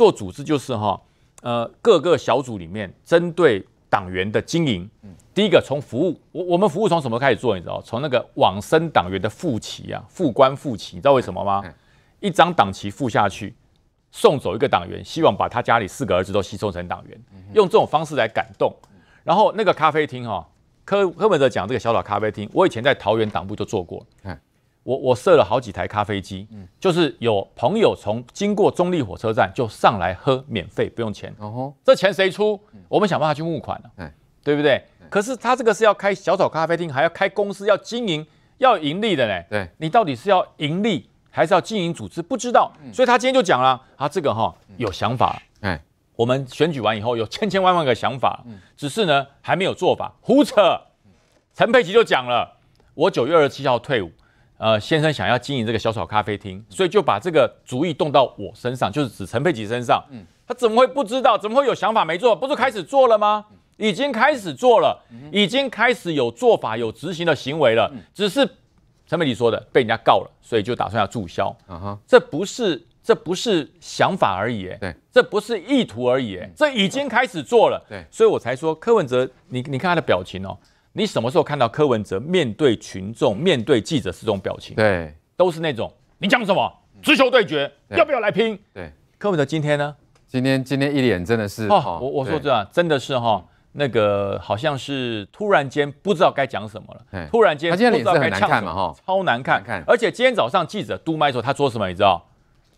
做组织就是哈，呃，各个小组里面针对党员的经营。第一个从服务，我我们服务从什么开始做？你知道，从那个往生党员的副旗啊，副官副旗，你知道为什么吗？一张党旗副下去，送走一个党员，希望把他家里四个儿子都吸收成党员，用这种方式来感动。然后那个咖啡厅哈，科科本哲讲这个小岛咖啡厅，我以前在桃园党部就做过，我我设了好几台咖啡机，嗯，就是有朋友从经过中立火车站就上来喝免费，不用钱，哦吼，这钱谁出？我们想办法去募款了，哎，对不对？可是他这个是要开小丑咖啡厅，还要开公司要经营要盈利的嘞，对，你到底是要盈利还是要经营组织？不知道，所以他今天就讲了，啊，这个哈有想法，哎，我们选举完以后有千千万万个想法，嗯，只是呢还没有做法，胡扯。陈佩琪就讲了，我九月二十七号退伍。呃，先生想要经营这个小炒咖啡厅，所以就把这个主意动到我身上，就是指陈佩琪身上。嗯，他怎么会不知道？怎么会有想法没做？不是开始做了吗？已经开始做了，已经开始有做法、有执行的行为了。只是陈佩琪说的被人家告了，所以就打算要注销。啊哈，这不是这不是想法而已，对，这不是意图而已，这已经开始做了。对，所以我才说柯文哲，你你看他的表情哦。你什么时候看到柯文哲面对群众、面对记者是这种表情？对，都是那种。你讲什么？足球对决，要不要来拼？对，柯文哲今天呢？今天今天一脸真的是，我我说真啊，真的是哈，那个好像是突然间不知道该讲什么了，突然间他今天脸色很难看嘛哈，超难看。看而且今天早上记者嘟麦的时候，他说什么？你知道？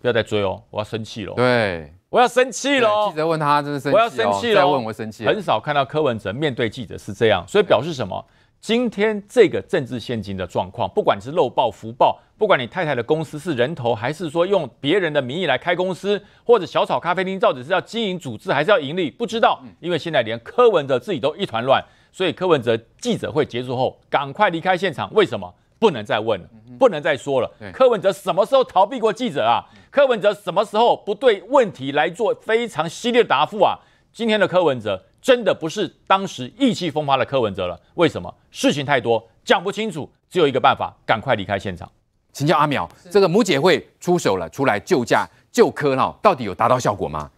不要再追哦，我要生气了。对。我要生气了！记者问他，就是我要生气了。再问我生气，很少看到柯文哲面对记者是这样，所以表示什么？今天这个政治现金的状况，不管是漏报、福报，不管你太太的公司是人头，还是说用别人的名义来开公司，或者小炒咖啡厅到底是要经营组织，还是要盈利，不知道。因为现在连柯文哲自己都一团乱，所以柯文哲记者会结束后，赶快离开现场。为什么？不能再问了，不能再说了。柯文哲什么时候逃避过记者啊？柯文哲什么时候不对问题来做非常犀利的答复啊？今天的柯文哲真的不是当时意气风发的柯文哲了。为什么？事情太多，讲不清楚，只有一个办法，赶快离开现场。请教阿淼，这个母姐会出手了出来救驾救柯闹，到底有达到效果吗？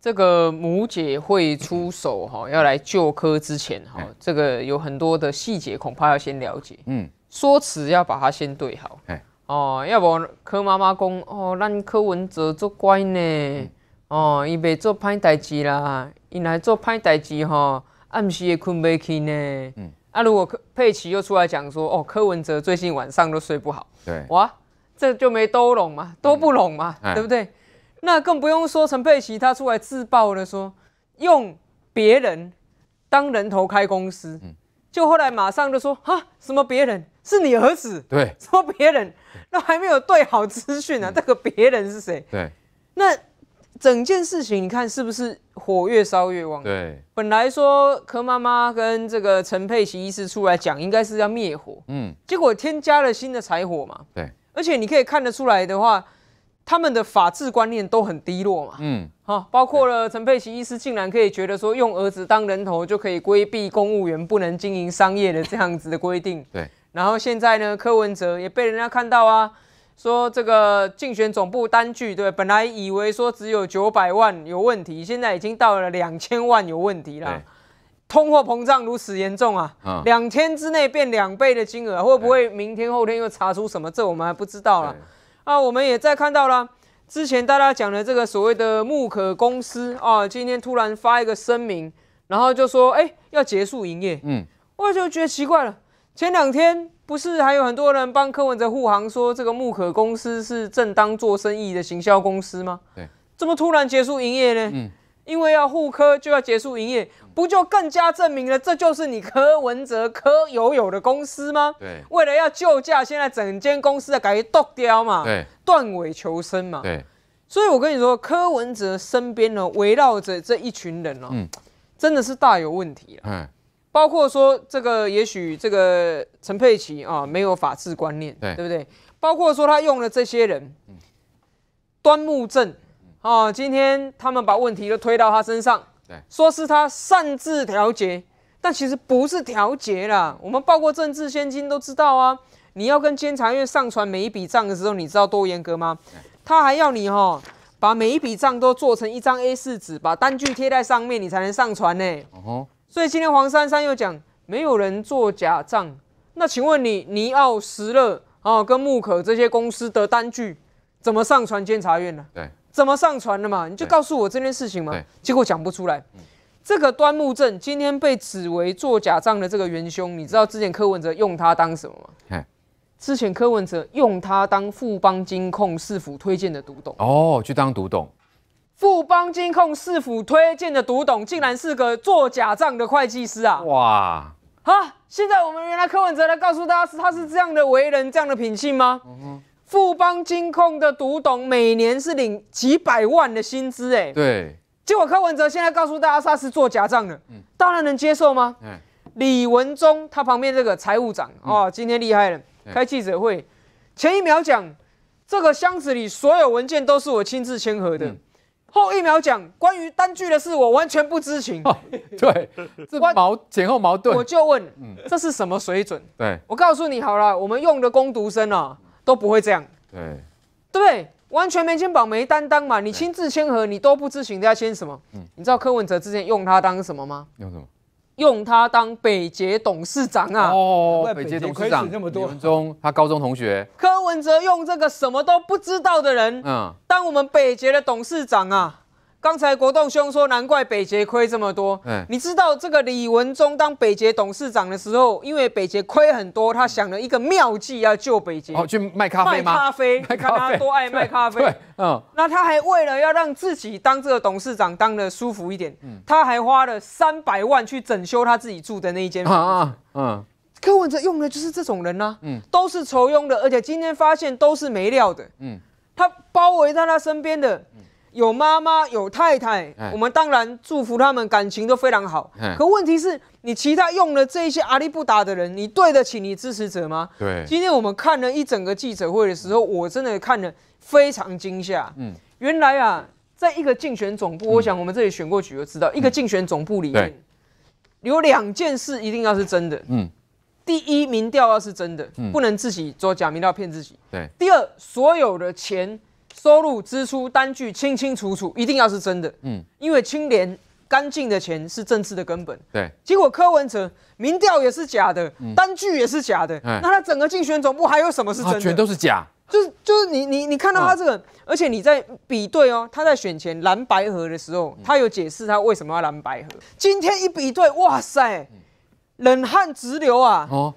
这个母姐会出手哈，要来救柯之前哈，这个有很多的细节，恐怕要先了解。嗯。说辞要把它先对好，哦，要不柯妈妈讲哦，咱柯文哲做乖呢，哦，伊袂做歹代志啦，伊来做歹代志吼，暗时也困不起呢。嗯，啊，如果佩奇又出来讲说哦，柯文哲最近晚上都睡不好，对，哇，这就没都拢嘛，都不拢嘛，对不对？那更不用说陈佩奇他出来自爆了说用别人当人头开公司，嗯，就后来马上就说哈，什么别人？是你儿子？对，说别人那还没有对好资讯呢。这个别人是谁？对，那整件事情你看是不是火越烧越旺？对，本来说柯妈妈跟这个陈佩琪医师出来讲，应该是要灭火。嗯，结果添加了新的柴火嘛？对，而且你可以看得出来的话，他们的法治观念都很低落嘛。嗯，哈，包括了陈佩琪医师竟然可以觉得说用儿子当人头就可以规避公务员不能经营商业的这样子的规定。对。然后现在呢，柯文哲也被人家看到啊，说这个竞选总部单据，对，本来以为说只有九百万有问题，现在已经到了两千万有问题了。通货膨胀如此严重啊，两天之内变两倍的金额，会不会明天后天又查出什么？这我们还不知道了。啊，我们也在看到了，之前大家讲的这个所谓的木可公司啊，今天突然发一个声明，然后就说，哎，要结束营业。嗯。我就觉得奇怪了。前两天不是还有很多人帮柯文哲护航，说这个木可公司是正当做生意的行销公司吗？对，怎么突然结束营业呢？嗯，因为要护科就要结束营业，不就更加证明了这就是你柯文哲、柯友友的公司吗？对，为了要救驾，现在整间公司啊，改觉剁掉嘛，对，断尾求生嘛，对，所以我跟你说，柯文哲身边呢，围绕着这一群人哦，真的是大有问题了。嗯。包括说这个，也许这个陈佩琪啊没有法治观念，对对不对？包括说他用了这些人，端木正啊，今天他们把问题都推到他身上，对，说是他擅自调节，但其实不是调节啦。我们报过政治先金都知道啊，你要跟监察院上传每一笔账的时候，你知道多严格吗？他还要你哈把每一笔账都做成一张 A 四纸，把单据贴在上面，你才能上传呢。所以今天黄珊珊又讲没有人做假账，那请问你尼奥、石乐啊跟木可这些公司的单据怎么上传监察院呢？对，怎么上传的嘛？你就告诉我这件事情嘛。结果讲不出来。这个端木正今天被指为做假账的这个元凶，你知道之前柯文哲用他当什么吗？之前柯文哲用他当富邦金控市府推荐的独董。哦，去当独董。富邦金控市府推荐的独董，竟然是个做假账的会计师啊！哇！哈，现在我们原来柯文哲来告诉大家，他是这样的为人，这样的品性吗？富邦金控的独董每年是领几百万的薪资，哎，对。结果柯文哲现在告诉大家，他是做假账的，嗯，大家能接受吗？嗯、李文忠他旁边这个财务长哦，今天厉害了，开记者会前一秒讲这个箱子里所有文件都是我亲自签合的。后一秒讲关于单据的事，我完全不知情。对，这矛前后矛盾。我就问，这是什么水准？对，我告诉你好了，我们用的攻读生啊，都不会这样。对，对，完全没肩膀、没担当嘛！你亲自签合，你都不知情，你要签什么？嗯，你知道柯文哲之前用他当什么吗？用什么？用他当北捷董事长啊！哦，北捷董事长，文中他高中同学柯文哲，用这个什么都不知道的人，嗯，当我们北捷的董事长啊。刚才国栋兄说，难怪北捷亏这么多。嗯，你知道这个李文忠当北捷董事长的时候，因为北捷亏很多，他想了一个妙计要救北捷。哦，去卖咖啡？卖咖啡，卖咖啡，多爱卖咖啡。对，嗯。那他还为了要让自己当这个董事长当的舒服一点，他还花了三百万去整修他自己住的那一间。房。嗯。柯文哲用的就是这种人呐，嗯，都是愁用的，而且今天发现都是没料的，嗯。他包围在他身边的。有妈妈有太太，我们当然祝福他们感情都非常好。可问题是你其他用了这些阿里不达的人，你对得起你支持者吗？对，今天我们看了一整个记者会的时候，我真的看了非常惊吓。嗯，原来啊，在一个竞选总部，我想我们这里选过局就知道，一个竞选总部里面有两件事一定要是真的。嗯，第一民调要是真的，不能自己做假民调骗自己。对，第二所有的钱。收入支出单据清清楚楚，一定要是真的。嗯，因为清廉干净的钱是政治的根本。对，结果柯文哲民调也是假的，单据也是假的。那他整个竞选总部还有什么是真的？全都是假。就是就是你你你看到他这个，而且你在比对哦，他在选前蓝白河的时候，他有解释他为什么要蓝白河。今天一比对，哇塞，冷汗直流啊！哦，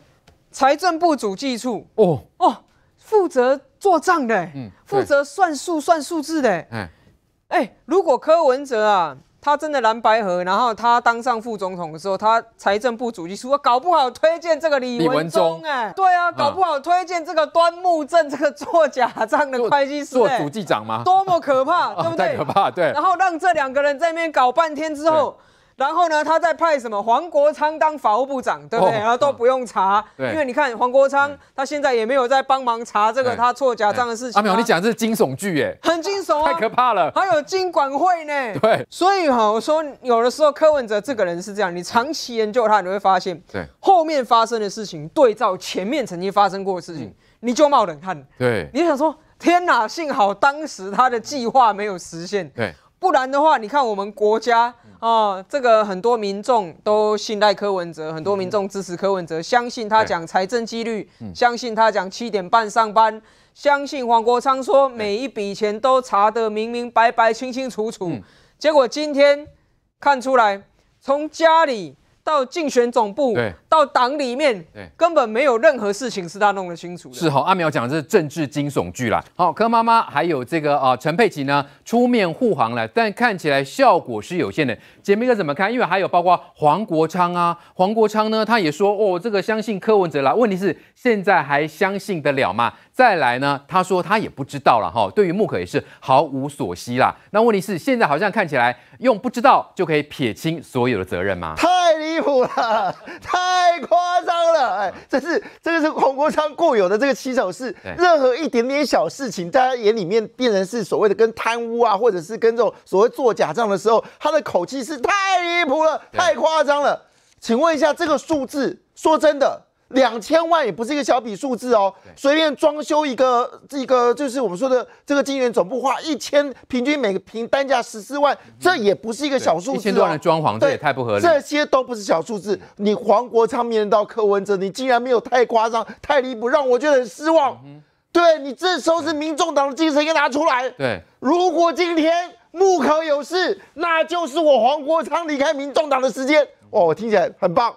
财政部主计处，哦哦，负责。做账的，嗯，负责算数、算数字的，哎，哎，如果柯文哲啊，他真的蓝白河，然后他当上副总统的时候，他财政部主席说，搞不好推荐这个李文忠，哎，对啊，搞不好推荐这个端木正这个做假账的会计师，做主记长吗？多么可怕，对不对？可怕，对。然后让这两个人在那边搞半天之后。然后呢，他在派什么黄国昌当法务部长，对不对？然后都不用查，因为你看黄国昌，他现在也没有在帮忙查这个他错假账的事情。阿淼，你讲这是惊悚剧耶，很惊悚，太可怕了。还有经管会呢，对，所以哈，我说有的时候柯文哲这个人是这样，你长期研究他，你会发现，对，后面发生的事情对照前面曾经发生过的事情，你就冒冷汗。对，你想说天哪，幸好当时他的计划没有实现，对，不然的话，你看我们国家。哦，这个很多民众都信赖柯文哲，很多民众支持柯文哲，相信他讲财政纪律，相信他讲七点半上班，相信黄国昌说每一笔钱都查得明明白白、清清楚楚。结果今天看出来，从家里。到竞选总部，到党里面，根本没有任何事情是他弄得清楚的，是哈。阿苗讲的是政治惊悚剧啦。好，柯妈妈还有这个啊，陈佩琪呢出面护航了，但看起来效果是有限的。杰民哥怎么看？因为还有包括黄国昌啊，黄国昌呢，他也说哦，这个相信柯文哲啦。问题是现在还相信得了吗？再来呢，他说他也不知道了哈，对于木可也是毫无所悉啦。那问题是现在好像看起来用不知道就可以撇清所有的责任吗？太。太夸张了！哎，这是这个是洪国昌固有的这个起手式，任何一点点小事情在他眼里面变成是所谓的跟贪污啊，或者是跟这种所谓做假账的时候，他的口气是太离谱了，太夸张了。请问一下，这个数字，说真的。两千万也不是一个小笔数字哦，随便装修一个这个就是我们说的这个金源总部，花一千平均每个平单价十四万，这也不是一个小数字。一千多万的装潢，这也太不合理。这些都不是小数字。你黄国昌面到柯文哲，你竟然没有太夸张、太离谱，让我觉得很失望。嗯，对你这时候是民众党的精神应该拿出来。对，如果今天木口有事，那就是我黄国昌离开民众党的时间。哦，我听起来很棒。